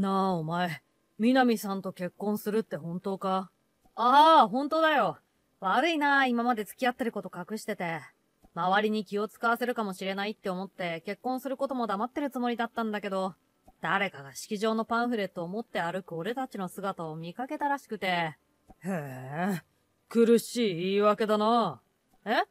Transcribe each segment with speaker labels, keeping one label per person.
Speaker 1: なあ、お前。南さんと結婚するって本当かああ、本当だよ。悪いなあ、今まで付き合ってること隠してて。周りに気を使わせるかもしれないって思って結婚することも黙ってるつもりだったんだけど、誰かが式場のパンフレットを持って歩く俺たちの姿を見かけたらしくて。へえ、苦しい言い訳だな。え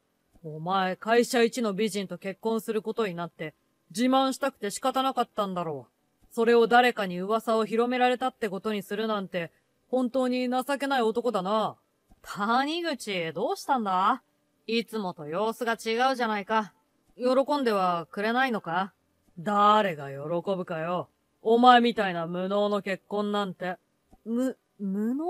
Speaker 1: お前会社一の美人と結婚することになって自慢したくて仕方なかったんだろう。それを誰かに噂を広められたってことにするなんて、本当に情けない男だな。谷口、どうしたんだいつもと様子が違うじゃないか。喜んではくれないのか誰が喜ぶかよ。お前みたいな無能の結婚なんて。む、無能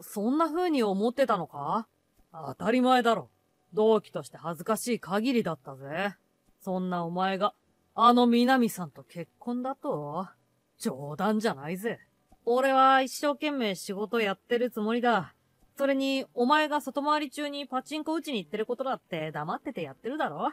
Speaker 1: そんな風に思ってたのか当たり前だろ。同期として恥ずかしい限りだったぜ。そんなお前があの南さんと結婚だと冗談じゃないぜ。俺は一生懸命仕事やってるつもりだ。それに、お前が外回り中にパチンコ打ちに行ってることだって黙っててやってるだろは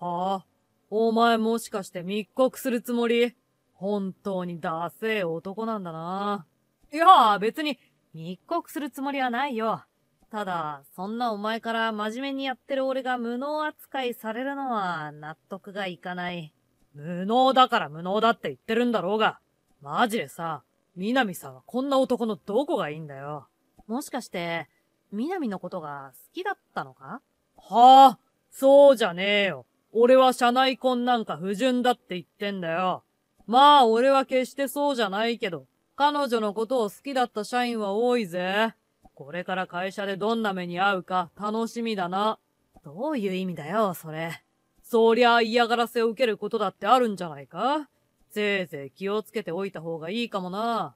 Speaker 1: あ、お前もしかして密告するつもり本当にダセえ男なんだな。いや、別に密告するつもりはないよ。ただ、そんなお前から真面目にやってる俺が無能扱いされるのは納得がいかない。無能だから無能だって言ってるんだろうが、マジでさ、南さんはこんな男のどこがいいんだよ。もしかして、南のことが好きだったのかはあ、そうじゃねえよ。俺は社内婚なんか不純だって言ってんだよ。まあ俺は決してそうじゃないけど、彼女のことを好きだった社員は多いぜ。これから会社でどんな目に遭うか楽しみだな。どういう意味だよ、それ。そりゃ嫌がらせを受けることだってあるんじゃないかせいぜい気をつけておいた方がいいかもな。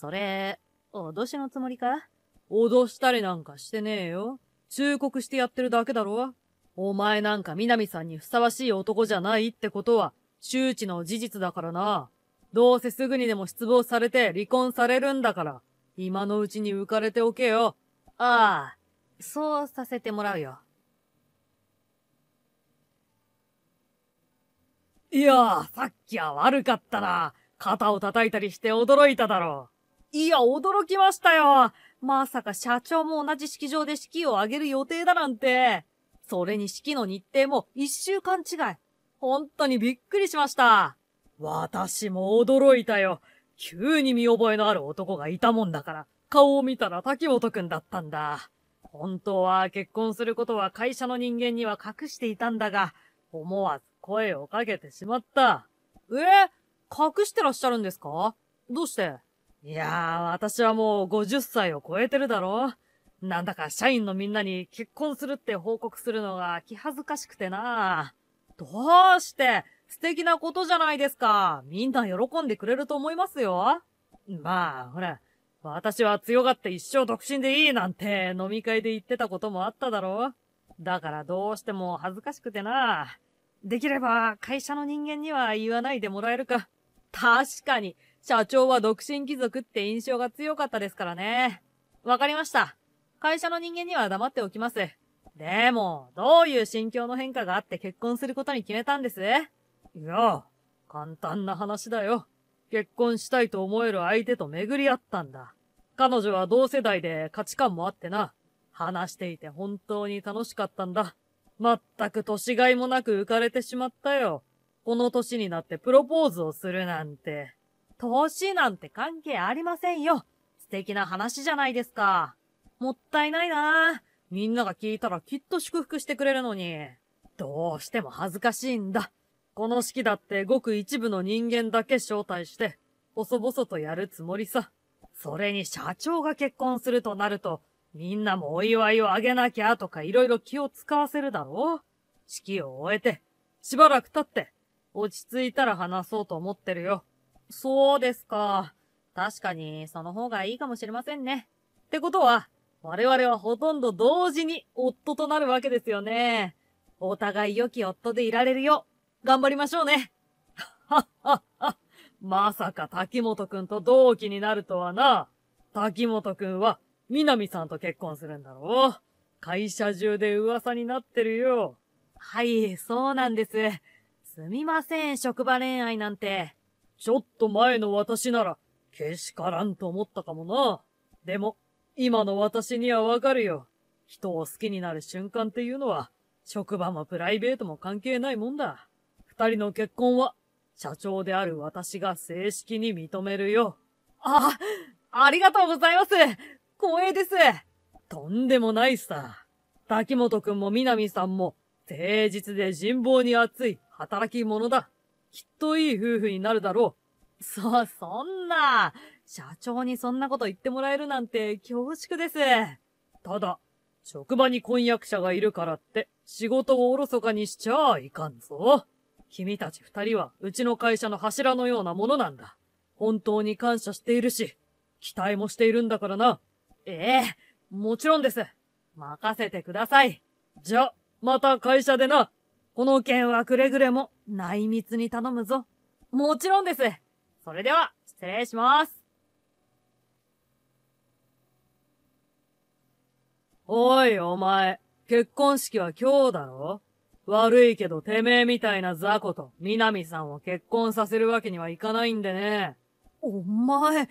Speaker 1: それ、脅しのつもりか脅したりなんかしてねえよ。忠告してやってるだけだろお前なんか南さんにふさわしい男じゃないってことは、周知の事実だからな。どうせすぐにでも失望されて離婚されるんだから、今のうちに浮かれておけよ。ああ、そうさせてもらうよ。いやさっきは悪かったな。肩を叩いたりして驚いただろう。いや、驚きましたよ。まさか社長も同じ式場で式を挙げる予定だなんて。それに式の日程も一週間違い。本当にびっくりしました。私も驚いたよ。急に見覚えのある男がいたもんだから、顔を見たら滝本くんだったんだ。本当は結婚することは会社の人間には隠していたんだが、思わず声をかけてしまった。えー、隠してらっしゃるんですかどうしていやー、私はもう50歳を超えてるだろなんだか社員のみんなに結婚するって報告するのが気恥ずかしくてな。どうして素敵なことじゃないですか。みんな喜んでくれると思いますよ。まあ、ほら、私は強がって一生独身でいいなんて飲み会で言ってたこともあっただろう。だからどうしても恥ずかしくてな。できれば会社の人間には言わないでもらえるか。確かに、社長は独身貴族って印象が強かったですからね。わかりました。会社の人間には黙っておきます。でも、どういう心境の変化があって結婚することに決めたんですいや、簡単な話だよ。結婚したいと思える相手と巡り合ったんだ。彼女は同世代で価値観もあってな。話していて本当に楽しかったんだ。まったく年がいもなく浮かれてしまったよ。この年になってプロポーズをするなんて。年なんて関係ありませんよ。素敵な話じゃないですか。もったいないなみんなが聞いたらきっと祝福してくれるのに。どうしても恥ずかしいんだ。この式だってごく一部の人間だけ招待して、細々とやるつもりさ。それに社長が結婚するとなると、みんなもお祝いをあげなきゃとかいろいろ気を使わせるだろう式を終えて、しばらく経って、落ち着いたら話そうと思ってるよ。そうですか。確かに、その方がいいかもしれませんね。ってことは、我々はほとんど同時に夫となるわけですよね。お互い良き夫でいられるよ頑張りましょうね。はっはっは。まさか滝本くんと同期になるとはな。滝本くんは南さんと結婚するんだろう会社中で噂になってるよ。はい、そうなんです。すみません、職場恋愛なんて。ちょっと前の私なら、けしからんと思ったかもな。でも、今の私にはわかるよ。人を好きになる瞬間っていうのは、職場もプライベートも関係ないもんだ。二人の結婚は、社長である私が正式に認めるよ。あ、ありがとうございます。光栄です。とんでもないさ。滝本くんも南さんも、誠実で人望に厚い働き者だ。きっといい夫婦になるだろう。そ、そんな、社長にそんなこと言ってもらえるなんて恐縮です。ただ、職場に婚約者がいるからって、仕事をおろそかにしちゃいかんぞ。君たち二人は、うちの会社の柱のようなものなんだ。本当に感謝しているし、期待もしているんだからな。ええ、もちろんです。任せてください。じゃ、また会社でな。この件はくれぐれも内密に頼むぞ。もちろんです。それでは、失礼します。おい、お前。結婚式は今日だろ悪いけど、てめえみたいな雑魚と、南さんを結婚させるわけにはいかないんでね。お前、なん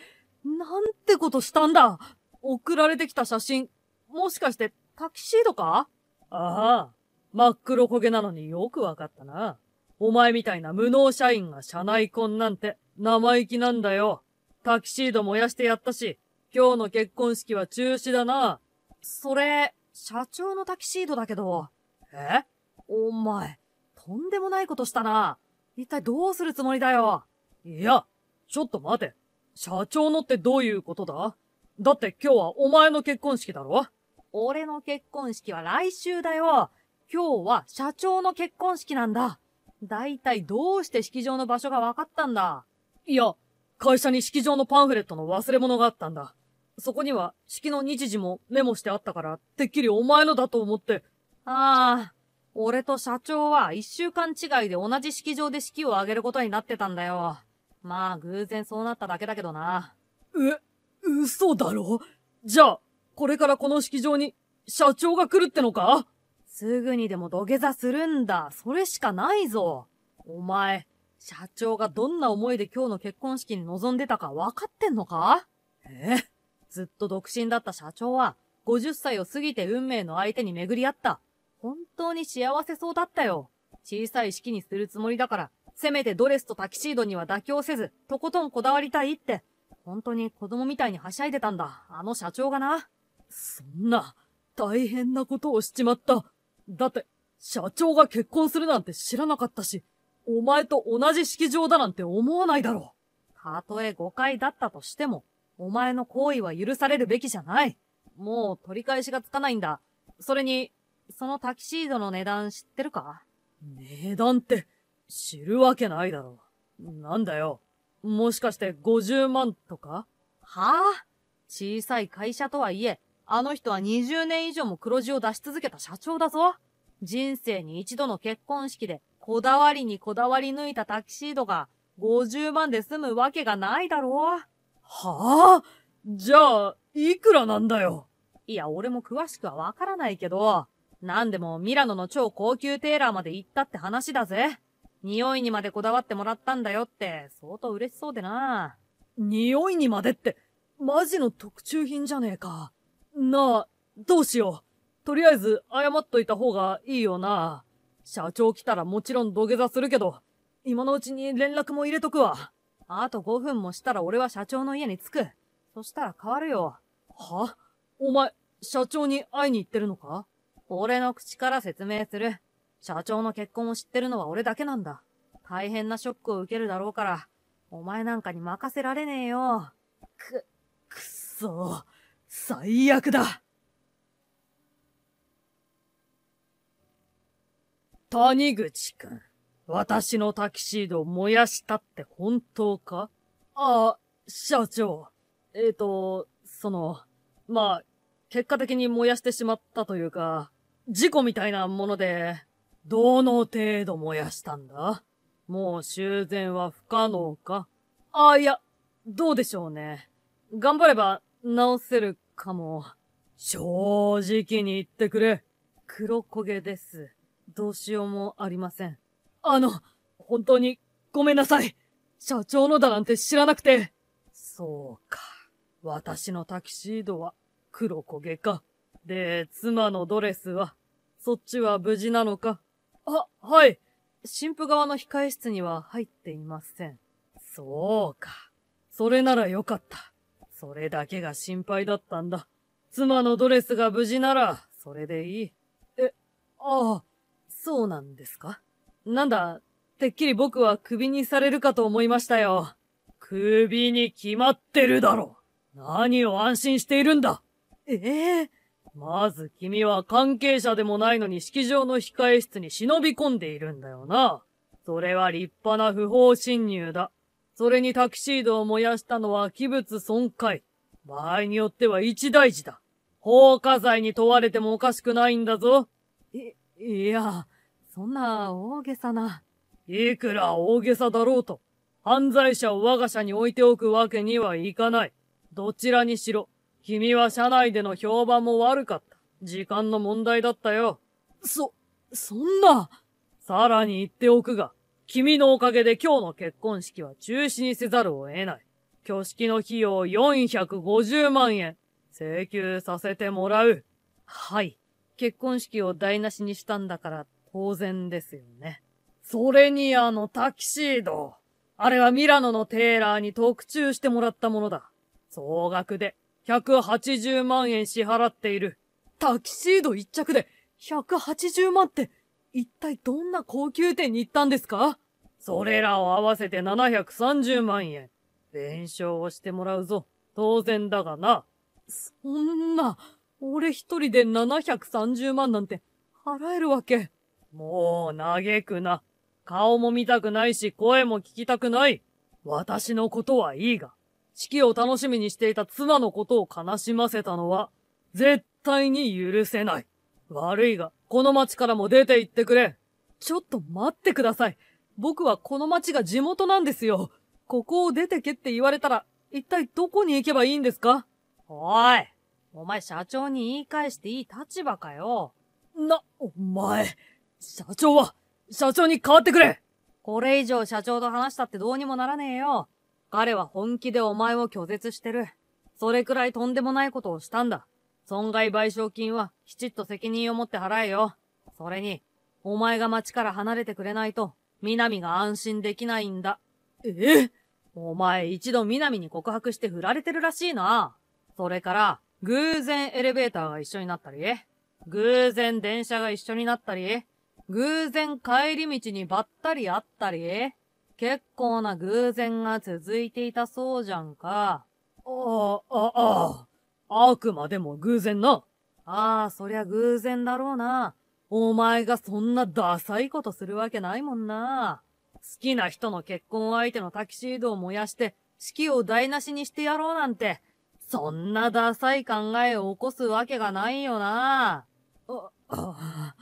Speaker 1: てことしたんだ送られてきた写真、もしかしてタキシードかああ、真っ黒焦げなのによくわかったな。お前みたいな無能社員が社内婚なんて生意気なんだよ。タキシード燃やしてやったし、今日の結婚式は中止だな。それ、社長のタキシードだけど。えお前、とんでもないことしたな。一体どうするつもりだよ。いや、ちょっと待て。社長のってどういうことだだって今日はお前の結婚式だろ俺の結婚式は来週だよ。今日は社長の結婚式なんだ。だいたいどうして式場の場所が分かったんだいや、会社に式場のパンフレットの忘れ物があったんだ。そこには式の日時もメモしてあったから、てっきりお前のだと思って。ああ、俺と社長は一週間違いで同じ式場で式を挙げることになってたんだよ。まあ、偶然そうなっただけだけどな。え嘘だろじゃあ、これからこの式場に社長が来るってのかすぐにでも土下座するんだ。それしかないぞ。お前、社長がどんな思いで今日の結婚式に臨んでたか分かってんのかええ。ずっと独身だった社長は、50歳を過ぎて運命の相手に巡り合った。本当に幸せそうだったよ。小さい式にするつもりだから、せめてドレスとタキシードには妥協せず、とことんこだわりたいって、本当に子供みたいにはしゃいでたんだ、あの社長がな。そんな、大変なことをしちまった。だって、社長が結婚するなんて知らなかったし、お前と同じ式場だなんて思わないだろう。たとえ誤解だったとしても、お前の行為は許されるべきじゃない。もう取り返しがつかないんだ。それに、そのタキシードの値段知ってるか値段って、知るわけないだろう。なんだよ。もしかして50万とかはあ小さい会社とはいえ、あの人は20年以上も黒字を出し続けた社長だぞ。人生に一度の結婚式で、こだわりにこだわり抜いたタキシードが、50万で済むわけがないだろう。はあじゃあ、いくらなんだよ。いや、俺も詳しくはわからないけど、なんでもミラノの超高級テーラーまで行ったって話だぜ。匂いにまでこだわってもらったんだよって、相当嬉しそうでな。匂いにまでって、マジの特注品じゃねえか。なあ、どうしよう。とりあえず、謝っといた方がいいよな。社長来たらもちろん土下座するけど、今のうちに連絡も入れとくわ。あと5分もしたら俺は社長の家に着く。そしたら変わるよ。はお前、社長に会いに行ってるのか俺の口から説明する。社長の結婚を知ってるのは俺だけなんだ。大変なショックを受けるだろうから、お前なんかに任せられねえよ。く、くっそ最悪だ谷口くん、私のタキシードを燃やしたって本当かああ、社長。ええー、と、その、まあ、結果的に燃やしてしまったというか、事故みたいなもので、どの程度燃やしたんだもう修繕は不可能かあ、いや、どうでしょうね。頑張れば直せるかも。正直に言ってくれ。黒焦げです。どうしようもありません。あの、本当にごめんなさい。社長のだなんて知らなくて。そうか。私のタキシードは黒焦げか。で、妻のドレスは、そっちは無事なのかは、はい。神父側の控え室には入っていません。そうか。それならよかった。それだけが心配だったんだ。妻のドレスが無事なら、それでいい。え、ああ、そうなんですかなんだ、てっきり僕は首にされるかと思いましたよ。首に決まってるだろ。何を安心しているんだ。ええー、まず君は関係者でもないのに式場の控え室に忍び込んでいるんだよな。それは立派な不法侵入だ。それにタキシードを燃やしたのは器物損壊。場合によっては一大事だ。放火罪に問われてもおかしくないんだぞ。い、いや、そんな大げさな。いくら大げさだろうと、犯罪者を我が社に置いておくわけにはいかない。どちらにしろ、君は社内での評判も悪かった。時間の問題だったよ。そ、そんな。さらに言っておくが、君のおかげで今日の結婚式は中止にせざるを得ない。挙式の費用450万円、請求させてもらう。はい。結婚式を台無しにしたんだから当然ですよね。それにあのタキシード。あれはミラノのテーラーに特注してもらったものだ。総額で180万円支払っている。タキシード一着で180万って一体どんな高級店に行ったんですかそれらを合わせて730万円。弁償をしてもらうぞ。当然だがな。そんな、俺一人で730万なんて払えるわけ。もう嘆くな。顔も見たくないし声も聞きたくない。私のことはいいが、式を楽しみにしていた妻のことを悲しませたのは、絶対に許せない。悪いが、この町からも出て行ってくれ。ちょっと待ってください。僕はこの町が地元なんですよ。ここを出てけって言われたら、一体どこに行けばいいんですかおいお前社長に言い返していい立場かよ。な、お前社長は社長に代わってくれこれ以上社長と話したってどうにもならねえよ。彼は本気でお前を拒絶してる。それくらいとんでもないことをしたんだ。損害賠償金はきちっと責任を持って払えよ。それに、お前が町から離れてくれないと、南が安心できないんだ。えお前一度南に告白して振られてるらしいな。それから、偶然エレベーターが一緒になったり、偶然電車が一緒になったり、偶然帰り道にばったり会ったり、結構な偶然が続いていたそうじゃんか。ああ、ああ、ああくまでも偶然な。ああ、そりゃ偶然だろうな。お前がそんなダサいことするわけないもんな。好きな人の結婚相手のタキシードを燃やして、式を台無しにしてやろうなんて、そんなダサい考えを起こすわけがないよな。あ、あ、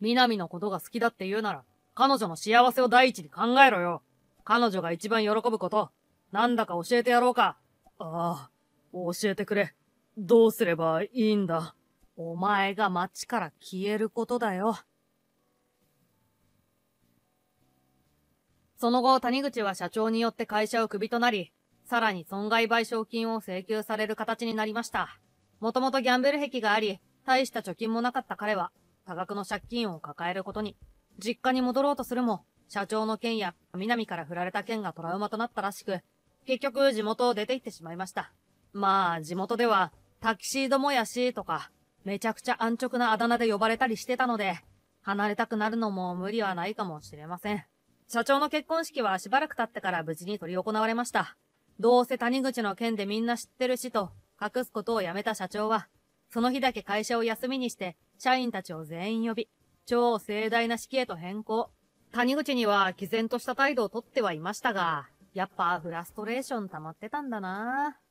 Speaker 1: 南のことが好きだって言うなら、彼女の幸せを第一に考えろよ。彼女が一番喜ぶこと、なんだか教えてやろうか。ああ、教えてくれ。どうすればいいんだ。お前が街から消えることだよ。その後、谷口は社長によって会社をクビとなり、さらに損害賠償金を請求される形になりました。もともとギャンブル癖があり、大した貯金もなかった彼は、多額の借金を抱えることに、実家に戻ろうとするも、社長の件や南から振られた件がトラウマとなったらしく、結局地元を出て行ってしまいました。まあ、地元では、タキシードもやしとか、めちゃくちゃ安直なあだ名で呼ばれたりしてたので、離れたくなるのも無理はないかもしれません。社長の結婚式はしばらく経ってから無事に取り行われました。どうせ谷口の件でみんな知ってるしと、隠すことをやめた社長は、その日だけ会社を休みにして、社員たちを全員呼び、超盛大な式へと変更。谷口には毅然とした態度をとってはいましたが、やっぱフラストレーション溜まってたんだなぁ。